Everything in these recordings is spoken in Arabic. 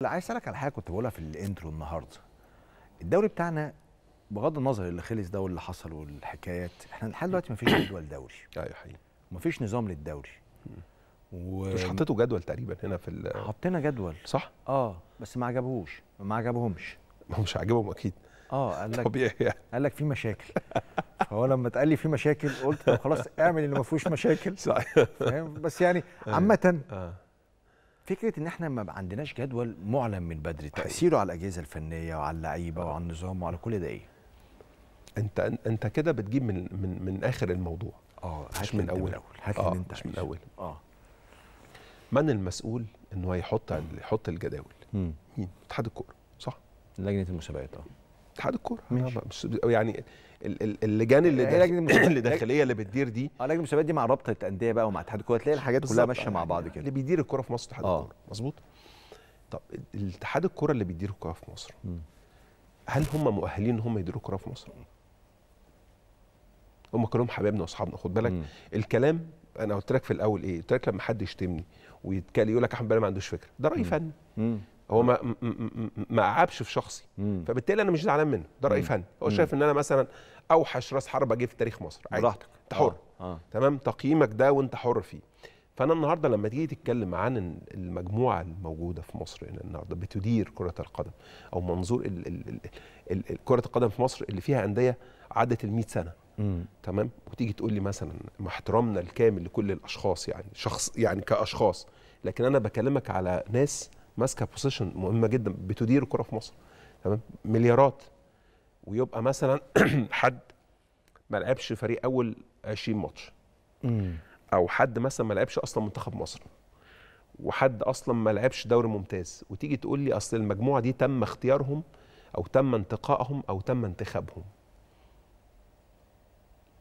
لا عايز اسالك على حاجه كنت بقولها في الانترو النهارده الدوري بتاعنا بغض النظر اللي خلص ده واللي حصل والحكايات احنا لحد دلوقتي مفيش جدول دوري ايوه حقيقي مفيش نظام للدوري و... مش حطيتوا جدول تقريبا هنا في ال... حطينا جدول صح اه بس ما عجبهوش ما عجبهمش ما مش عاجبهم اكيد اه قال لك طبيعي يعني قال لك في مشاكل فهو لما اتقال لي في مشاكل قلت طب خلاص اعمل اللي ما فيهوش مشاكل صح فاهم بس يعني أيوة. عامه آه. فكره ان احنا ما عندناش جدول معلن من بدري تاثيره على الاجهزه الفنيه وعلى اللعيبه وعلى النظام وعلى كل ده ايه انت انت كده بتجيب من من من اخر الموضوع اه مش من اول هات آه انت مش من اول اه من المسؤول انه هيحط يحط الجداول مين اتحاد الكوره صح لجنه المسابقات اه اتحاد الكوره مش يعني اللجان إيه، اللي إيه، الداخليه اللي بتدير دي اه لجنه المسابقات دي مع رابطه الانديه بقى ومع اتحاد الكوره تلاقي الحاجات كلها ماشيه مع بعض كده اللي بيدير الكوره في مصر اتحاد آه. الكوره مظبوط طب الاتحاد الكوره اللي بيدير الكوره في مصر هل هم مؤهلين ان هم يديروا الكوره في مصر؟ هم كلهم حبايبنا واصحابنا خد بالك الكلام انا قلت لك في الاول ايه؟ قلت لك لما حد يشتمني ويتكلم يقول لك احمد بلال ما عندوش فكره ده راي فني هو ما ما عابش في شخصي فبالتالي انا مش زعلان منه ده راي فني هو شايف ان انا مثلا اوحش راس حربه جه في تاريخ مصر براحتك انت حر آه. آه. تمام تقييمك ده وانت حر فيه فانا النهارده لما تيجي تتكلم عن المجموعه الموجوده في مصر النهارده بتدير كره القدم او منظور الـ الـ الـ الـ كره القدم في مصر اللي فيها انديه عدت ال 100 سنه مم. تمام وتيجي تقول لي مثلا مع احترامنا الكامل لكل الاشخاص يعني شخص يعني كاشخاص لكن انا بكلمك على ناس ماسكه بوزيشن مهمه جدا بتدير الكره في مصر تمام مليارات ويبقى مثلا حد ما لعبش فريق اول 20 ماتش او حد مثلا ما لعبش اصلا منتخب مصر وحد اصلا ما لعبش دوري ممتاز وتيجي تقول لي اصل المجموعه دي تم اختيارهم او تم انتقائهم او تم انتخابهم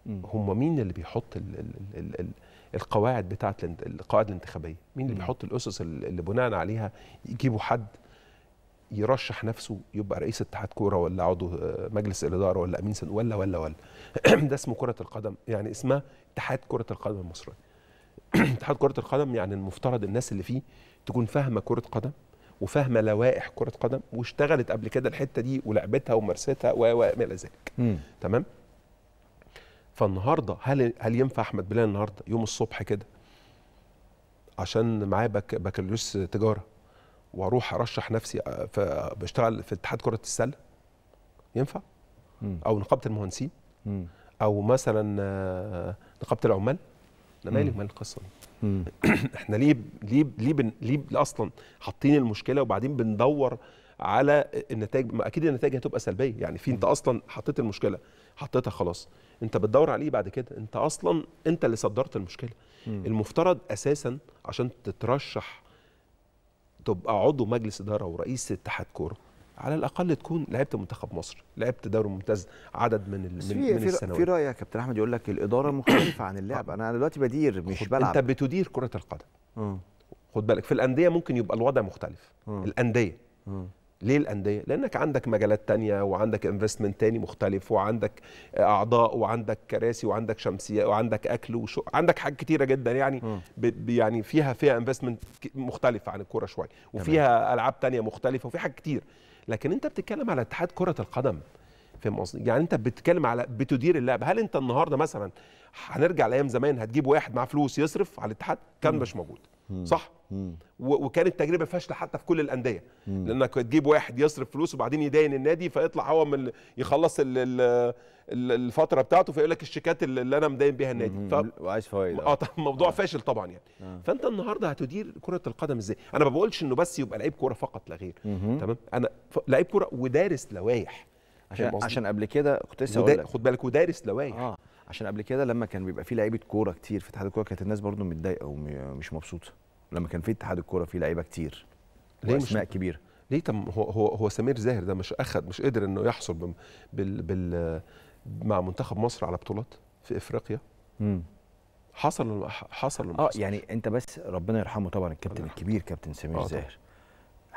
هم مين اللي بيحط الـ الـ الـ الـ القواعد بتاعه القواعد الانتخابيه مين اللي بيحط الاسس اللي بناء عليها يجيبوا حد يرشح نفسه يبقى رئيس اتحاد كوره ولا عضو آه، مجلس الاداره ولا امين سن ولا ولا ولا ده اسمه كره القدم يعني اسمها اتحاد كره القدم المصري اتحاد كره القدم يعني المفترض الناس اللي فيه تكون فاهمه كره قدم وفاهمه لوائح كره قدم واشتغلت قبل كده الحته دي ولعبتها ومارستها و و الى ذلك تمام فالنهارده هل هل ينفع احمد بلال النهارده يوم الصبح كده عشان معايا بك بكالوريوس تجاره واروح ارشح نفسي آه، بشتغل في اتحاد كره السله ينفع او نقابه المهندسين او مثلا آه، نقابه العمال انا مالي مال القصه دي احنا ليه ليه ليه بن ليه اصلا حاطين المشكله وبعدين بندور على النتائج اكيد النتائج هتبقى سلبيه يعني في انت اصلا حطيت المشكله حطيتها خلاص انت بتدور عليه بعد كده انت اصلا انت اللي صدرت المشكله مم. المفترض اساسا عشان تترشح تبقى عضو مجلس اداره ورئيس اتحاد كوره على الاقل تكون لعبت منتخب مصر لعبت دوري ممتاز عدد من من, في السنوات في راي يا كابتن احمد يقول لك الاداره مختلفه عن اللعب انا دلوقتي بدير مش بلعب انت بتدير كره القدم آه. خد بالك في الانديه ممكن يبقى الوضع مختلف آه. الانديه آه. ليه الانديه لانك عندك مجالات تانية وعندك انفستمنت تاني مختلف وعندك اعضاء وعندك كراسي وعندك شمسيه وعندك اكل وشو عندك حاجات كتيره جدا يعني يعني فيها فيها انفستمنت مختلفه عن الكوره شويه وفيها العاب تانية مختلفه وفي حاجات كتير لكن انت بتتكلم على اتحاد كره القدم فاهم قصدي يعني انت بتتكلم على بتدير اللعب هل انت النهارده مثلا هنرجع لايام زمان هتجيب واحد معاه فلوس يصرف على الاتحاد كان مش موجود صح وكانت تجربه فاشله حتى في كل الانديه لانك تجيب واحد يصرف فلوس وبعدين يداين النادي فيطلع هو من يخلص الـ الـ الفتره بتاعته فيقول لك الشيكات اللي انا مداين بيها النادي ف... وعايش فوائد اه طب موضوع آه. فاشل طبعا يعني آه. فانت النهارده هتدير كره القدم ازاي انا ما بقولش انه بس يبقى لعيب كوره فقط لا غير تمام انا لعيب كوره ودارس لوائح عشان آه، عشان قبل كده كنت لسه ودا... خد بالك ودارس لوائح اه عشان قبل كده لما كان بيبقى في لعيبه كوره كتير في اتحاد الكوره كانت الناس برضو متضايقه ومش مبسوطه لما كان في اتحاد الكوره في لعيبه كتير ليه اسماء كبيره ليه طب هو هو هو سمير زاهر ده مش اخد مش قدر انه يحصل بال بال, بال مع منتخب مصر على بطولات في افريقيا امم حصل حصل اه يعني انت بس ربنا يرحمه طبعا الكابتن الكبير كابتن سمير آه، زاهر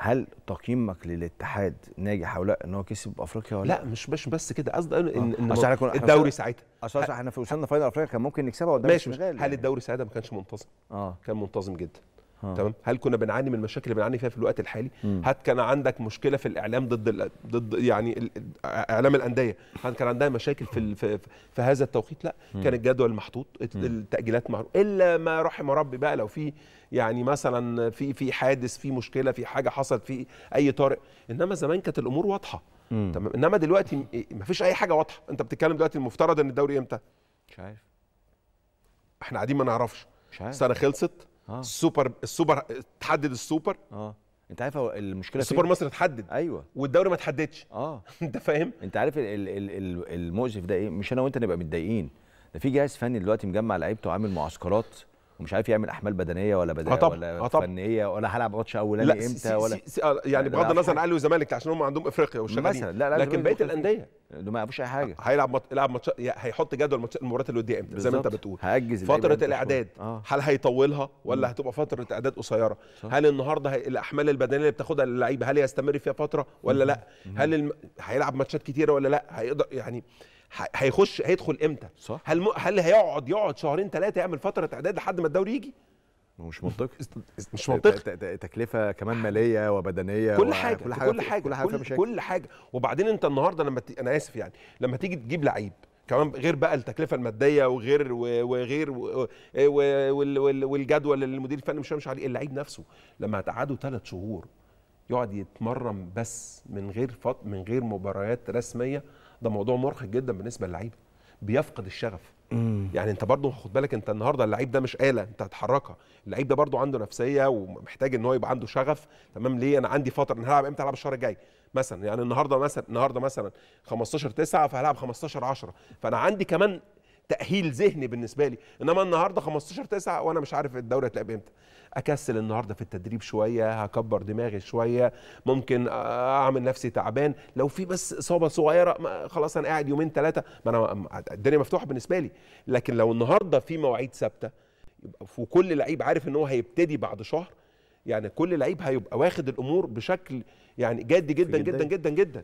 هل تقييمك للاتحاد ناجح او لا ان هو كسب افريقيا ولا لا مش مش بس كده قصدي آه. ان, إن الدوري ساعتها عشان احنا في وصلنا فاينل افريقيا كان ممكن نكسبها قدام ماشي هل يعني. الدوري ساعتها ما كانش منتظم؟ اه كان منتظم جدا تمام هل كنا بنعاني من المشاكل اللي بنعاني فيها في الوقت الحالي هل كان عندك مشكله في الاعلام ضد ال... ضد يعني اعلام الانديه هل كان عندها مشاكل في في, في هذا التوقيت لا مم. كان الجدول محطوط التاجيلات معروف الا ما رحم ربي بقى لو في يعني مثلا في في حادث في مشكله في حاجه حصلت في اي طارئ انما زمان كانت الامور واضحه تمام انما دلوقتي إيه، ما فيش اي حاجه واضحه انت بتتكلم دلوقتي المفترض ان الدوري امتى مش عارف احنا قاعدين ما نعرفش مش عارف السنه خلصت السوبر آه. السوبر تحدد السوبر اه انت عارف المشكله السوبر مصر اتحدد ايوه والدوري ما اتحددش اه انت فاهم انت عارف المؤسف ده ايه مش انا وانت نبقى متضايقين ده في جهاز فني دلوقتي مجمع لعيبته وعامل معسكرات ومش عارف يعمل احمال بدنيه ولا بدنيه ولا أطب. فنيه ولا هلعب ماتش اولاني امتى سي ولا سي سي آه، يعني, يعني بغض النظر عن الاهلي والزمالك عشان هم عندهم افريقيا وشغالين مثلا لا لا لكن بقيه الانديه ما يعرفوش اي حاجه آه، هيلعب مط... يلعب ماتش هيحط جدول المباريات الوديه امتى زي ما انت بتقول هاجز فتره الاعداد آه. هل هيطولها ولا هتبقى فتره اعداد قصيره هل النهارده الاحمال البدنيه اللي بتاخدها اللعيبه هل هيستمر فيها فتره ولا لا هل هيلعب ماتشات كتيره ولا لا هيقدر يعني هيخش هيدخل امتى صح هل م... هل هيقعد يقعد شهرين ثلاثه يعمل فتره اعداد لحد ما الدوري يجي مش منطقي مش منطقي تكلفه كمان ماليه وبدنيه كل حاجه كل حاجه كل حاجه كل حاجه, كل, كل حاجه وبعدين انت النهارده لما ت... انا اسف يعني لما تيجي تجيب لعيب كمان غير بقى التكلفه الماديه وغير وغير والجدول اللي المدير الفني مش مش عليه اللعيب نفسه لما هتقعده ثلاث شهور يقعد يتمرن بس من غير فط من غير مباريات رسميه ده موضوع مرهق جدا بالنسبه للعيبه بيفقد الشغف مم. يعني انت برضه خد بالك انت النهارده اللعيب ده مش آلة انت هتحركها اللعيب ده برضه عنده نفسيه ومحتاج ان هو يبقى عنده شغف تمام ليه انا عندي فتره انا هلعب امتى هلعب الشهر الجاي مثلا يعني النهارده مثلا النهارده مثلا 15 9 فهلعب 15 10 فانا عندي كمان تاهيل ذهني بالنسبه لي انما النهارده 15 9 وانا مش عارف الدوري هتلعب امتى اكسل النهارده في التدريب شويه هكبر دماغي شويه ممكن اعمل نفسي تعبان لو في بس اصابه صغيره خلاص انا قاعد يومين ثلاثه ما انا الدنيا مفتوحه بالنسبه لي لكن لو النهارده في مواعيد ثابته وكل لعيب عارف ان هو هيبتدي بعد شهر يعني كل لعيب هيبقى واخد الامور بشكل يعني جدا جدا جدا جدا جدا